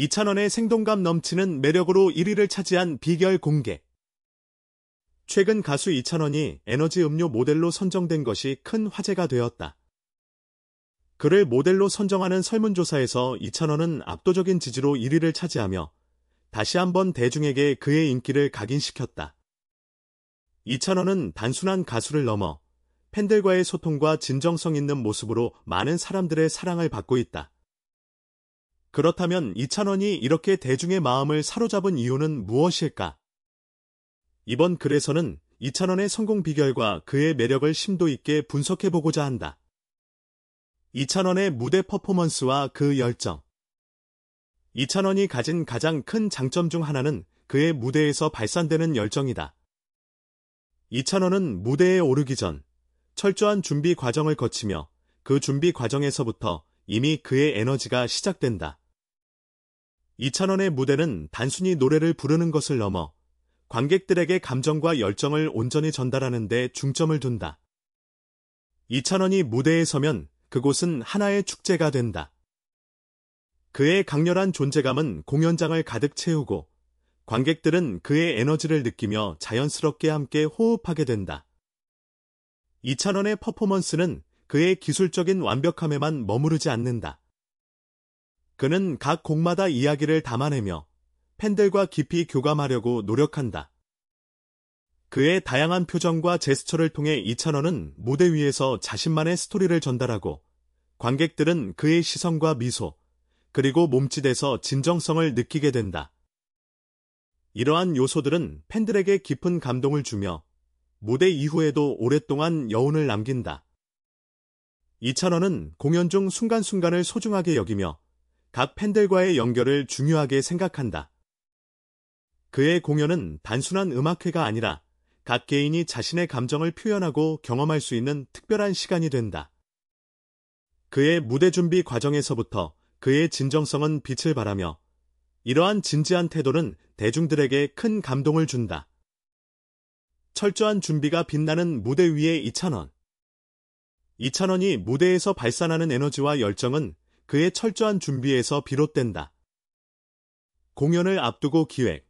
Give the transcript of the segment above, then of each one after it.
이찬원의 생동감 넘치는 매력으로 1위를 차지한 비결 공개. 최근 가수 이찬원이 에너지 음료 모델로 선정된 것이 큰 화제가 되었다. 그를 모델로 선정하는 설문조사에서 이찬원은 압도적인 지지로 1위를 차지하며 다시 한번 대중에게 그의 인기를 각인시켰다. 이찬원은 단순한 가수를 넘어 팬들과의 소통과 진정성 있는 모습으로 많은 사람들의 사랑을 받고 있다. 그렇다면 이찬원이 이렇게 대중의 마음을 사로잡은 이유는 무엇일까? 이번 글에서는 이찬원의 성공 비결과 그의 매력을 심도 있게 분석해보고자 한다. 이찬원의 무대 퍼포먼스와 그 열정 이찬원이 가진 가장 큰 장점 중 하나는 그의 무대에서 발산되는 열정이다. 이찬원은 무대에 오르기 전 철저한 준비 과정을 거치며 그 준비 과정에서부터 이미 그의 에너지가 시작된다. 이찬원의 무대는 단순히 노래를 부르는 것을 넘어 관객들에게 감정과 열정을 온전히 전달하는 데 중점을 둔다. 이찬원이 무대에 서면 그곳은 하나의 축제가 된다. 그의 강렬한 존재감은 공연장을 가득 채우고 관객들은 그의 에너지를 느끼며 자연스럽게 함께 호흡하게 된다. 이찬원의 퍼포먼스는 그의 기술적인 완벽함에만 머무르지 않는다. 그는 각 곡마다 이야기를 담아내며 팬들과 깊이 교감하려고 노력한다. 그의 다양한 표정과 제스처를 통해 이찬원은 무대 위에서 자신만의 스토리를 전달하고 관객들은 그의 시선과 미소, 그리고 몸짓에서 진정성을 느끼게 된다. 이러한 요소들은 팬들에게 깊은 감동을 주며 무대 이후에도 오랫동안 여운을 남긴다. 이찬원은 공연 중 순간순간을 소중하게 여기며 각 팬들과의 연결을 중요하게 생각한다. 그의 공연은 단순한 음악회가 아니라 각 개인이 자신의 감정을 표현하고 경험할 수 있는 특별한 시간이 된다. 그의 무대 준비 과정에서부터 그의 진정성은 빛을 발하며 이러한 진지한 태도는 대중들에게 큰 감동을 준다. 철저한 준비가 빛나는 무대 위의 이찬원. 이찬원이 무대에서 발산하는 에너지와 열정은 그의 철저한 준비에서 비롯된다. 공연을 앞두고 기획,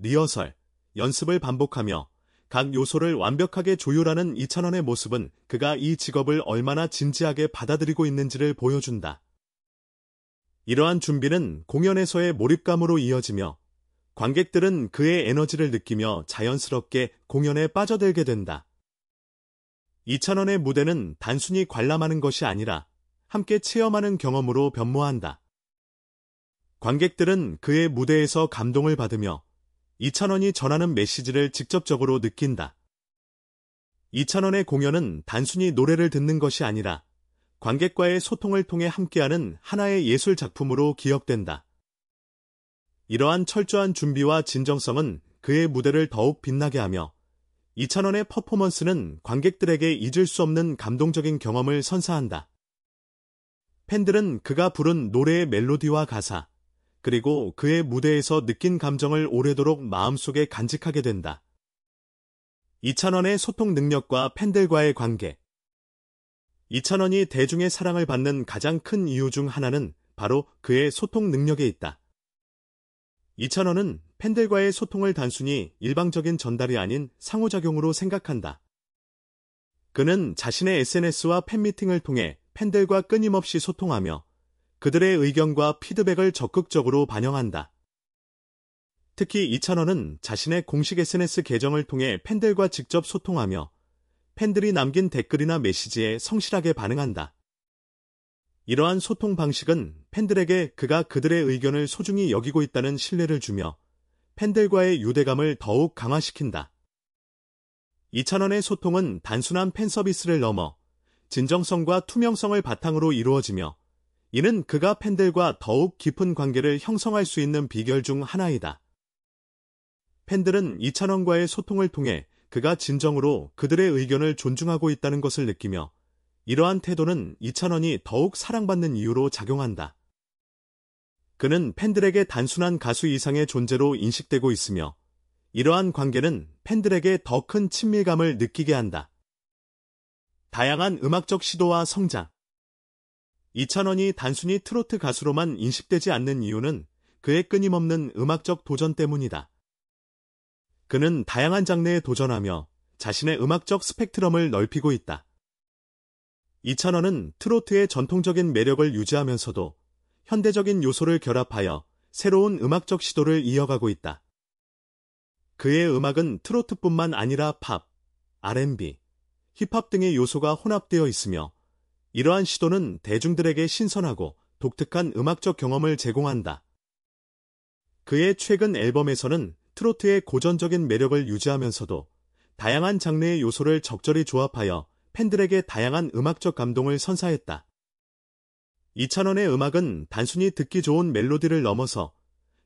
리허설, 연습을 반복하며 각 요소를 완벽하게 조율하는 이찬원의 모습은 그가 이 직업을 얼마나 진지하게 받아들이고 있는지를 보여준다. 이러한 준비는 공연에서의 몰입감으로 이어지며 관객들은 그의 에너지를 느끼며 자연스럽게 공연에 빠져들게 된다. 이찬원의 무대는 단순히 관람하는 것이 아니라 함께 체험하는 경험으로 변모한다. 관객들은 그의 무대에서 감동을 받으며 이찬원이 전하는 메시지를 직접적으로 느낀다. 이찬원의 공연은 단순히 노래를 듣는 것이 아니라 관객과의 소통을 통해 함께하는 하나의 예술 작품으로 기억된다. 이러한 철저한 준비와 진정성은 그의 무대를 더욱 빛나게 하며 이찬원의 퍼포먼스는 관객들에게 잊을 수 없는 감동적인 경험을 선사한다. 팬들은 그가 부른 노래의 멜로디와 가사, 그리고 그의 무대에서 느낀 감정을 오래도록 마음속에 간직하게 된다. 이찬원의 소통 능력과 팬들과의 관계 이찬원이 대중의 사랑을 받는 가장 큰 이유 중 하나는 바로 그의 소통 능력에 있다. 이찬원은 팬들과의 소통을 단순히 일방적인 전달이 아닌 상호작용으로 생각한다. 그는 자신의 SNS와 팬미팅을 통해 팬들과 끊임없이 소통하며 그들의 의견과 피드백을 적극적으로 반영한다. 특히 이찬원은 자신의 공식 SNS 계정을 통해 팬들과 직접 소통하며 팬들이 남긴 댓글이나 메시지에 성실하게 반응한다. 이러한 소통 방식은 팬들에게 그가 그들의 의견을 소중히 여기고 있다는 신뢰를 주며 팬들과의 유대감을 더욱 강화시킨다. 이찬원의 소통은 단순한 팬 서비스를 넘어 진정성과 투명성을 바탕으로 이루어지며 이는 그가 팬들과 더욱 깊은 관계를 형성할 수 있는 비결 중 하나이다. 팬들은 이찬원과의 소통을 통해 그가 진정으로 그들의 의견을 존중하고 있다는 것을 느끼며 이러한 태도는 이찬원이 더욱 사랑받는 이유로 작용한다. 그는 팬들에게 단순한 가수 이상의 존재로 인식되고 있으며 이러한 관계는 팬들에게 더 큰 친밀감을 느끼게 한다. 다양한 음악적 시도와 성장. 이찬원이 단순히 트로트 가수로만 인식되지 않는 이유는 그의 끊임없는 음악적 도전 때문이다. 그는 다양한 장르에 도전하며 자신의 음악적 스펙트럼을 넓히고 있다. 이찬원은 트로트의 전통적인 매력을 유지하면서도 현대적인 요소를 결합하여 새로운 음악적 시도를 이어가고 있다. 그의 음악은 트로트뿐만 아니라 팝, R&B, 힙합 등의 요소가 혼합되어 있으며 이러한 시도는 대중들에게 신선하고 독특한 음악적 경험을 제공한다. 그의 최근 앨범에서는 트로트의 고전적인 매력을 유지하면서도 다양한 장르의 요소를 적절히 조합하여 팬들에게 다양한 음악적 감동을 선사했다. 이찬원의 음악은 단순히 듣기 좋은 멜로디를 넘어서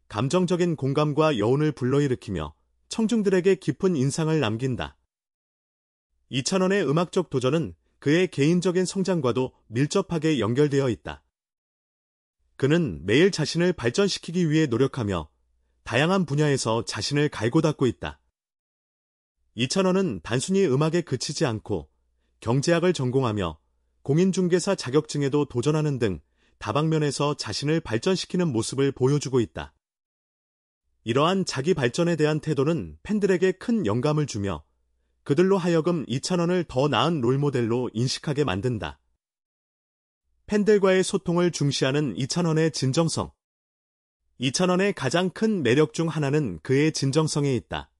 감정적인 공감과 여운을 불러일으키며 청중들에게 깊은 인상을 남긴다. 이찬원의 음악적 도전은 그의 개인적인 성장과도 밀접하게 연결되어 있다. 그는 매일 자신을 발전시키기 위해 노력하며 다양한 분야에서 자신을 갈고 닦고 있다. 이찬원은 단순히 음악에 그치지 않고 경제학을 전공하며 공인중개사 자격증에도 도전하는 등 다방면에서 자신을 발전시키는 모습을 보여주고 있다. 이러한 자기 발전에 대한 태도는 팬들에게 큰 영감을 주며 그들로 하여금 2,000원을 더 나은 롤모델로 인식하게 만든다. 팬들과의 소통을 중시하는 2,000원의 진정성. 2,000원의 가장 큰 매력 중 하나는 그의 진정성에 있다.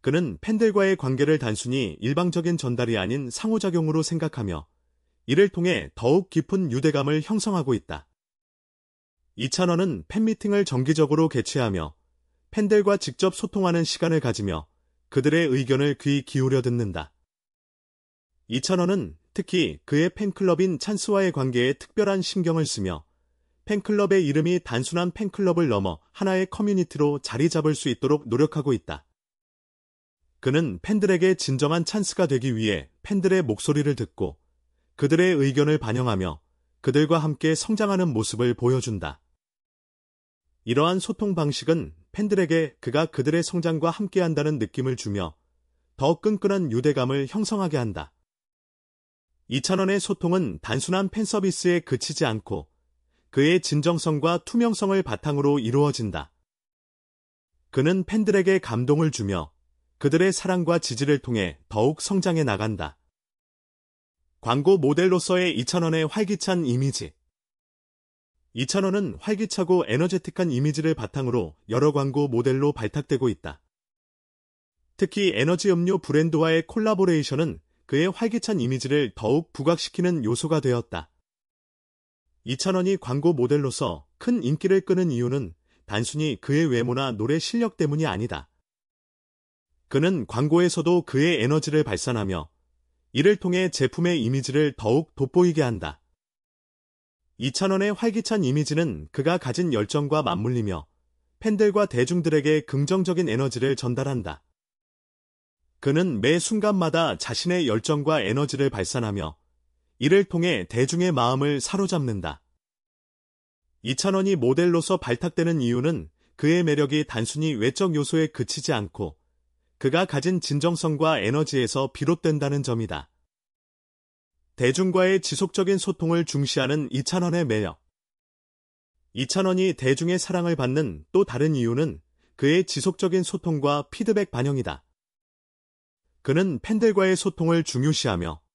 그는 팬들과의 관계를 단순히 일방적인 전달이 아닌 상호작용으로 생각하며 이를 통해 더욱 깊은 유대감을 형성하고 있다. 2,000원은 팬미팅을 정기적으로 개최하며 팬들과 직접 소통하는 시간을 가지며 그들의 의견을 귀 기울여 듣는다. 이천원은 특히 그의 팬클럽인 찬스와의 관계에 특별한 신경을 쓰며 팬클럽의 이름이 단순한 팬클럽을 넘어 하나의 커뮤니티로 자리 잡을 수 있도록 노력하고 있다. 그는 팬들에게 진정한 찬스가 되기 위해 팬들의 목소리를 듣고 그들의 의견을 반영하며 그들과 함께 성장하는 모습을 보여준다. 이러한 소통 방식은 팬들에게 그가 그들의 성장과 함께한다는 느낌을 주며 더 끈끈한 유대감을 형성하게 한다. 이찬원의 소통은 단순한 팬 서비스에 그치지 않고 그의 진정성과 투명성을 바탕으로 이루어진다. 그는 팬들에게 감동을 주며 그들의 사랑과 지지를 통해 더욱 성장해 나간다. 광고 모델로서의 이찬원의 활기찬 이미지 이찬원은 활기차고 에너제틱한 이미지를 바탕으로 여러 광고 모델로 발탁되고 있다. 특히 에너지 음료 브랜드와의 콜라보레이션은 그의 활기찬 이미지를 더욱 부각시키는 요소가 되었다. 이찬원이 광고 모델로서 큰 인기를 끄는 이유는 단순히 그의 외모나 노래 실력 때문이 아니다. 그는 광고에서도 그의 에너지를 발산하며 이를 통해 제품의 이미지를 더욱 돋보이게 한다. 이찬원의 활기찬 이미지는 그가 가진 열정과 맞물리며 팬들과 대중들에게 긍정적인 에너지를 전달한다. 그는 매 순간마다 자신의 열정과 에너지를 발산하며 이를 통해 대중의 마음을 사로잡는다. 이찬원이 모델로서 발탁되는 이유는 그의 매력이 단순히 외적 요소에 그치지 않고 그가 가진 진정성과 에너지에서 비롯된다는 점이다. 대중과의 지속적인 소통을 중시하는 이찬원의 매력. 이찬원이 대중의 사랑을 받는 또 다른 이유는 그의 지속적인 소통과 피드백 반영이다. 그는 팬들과의 소통을 중요시하며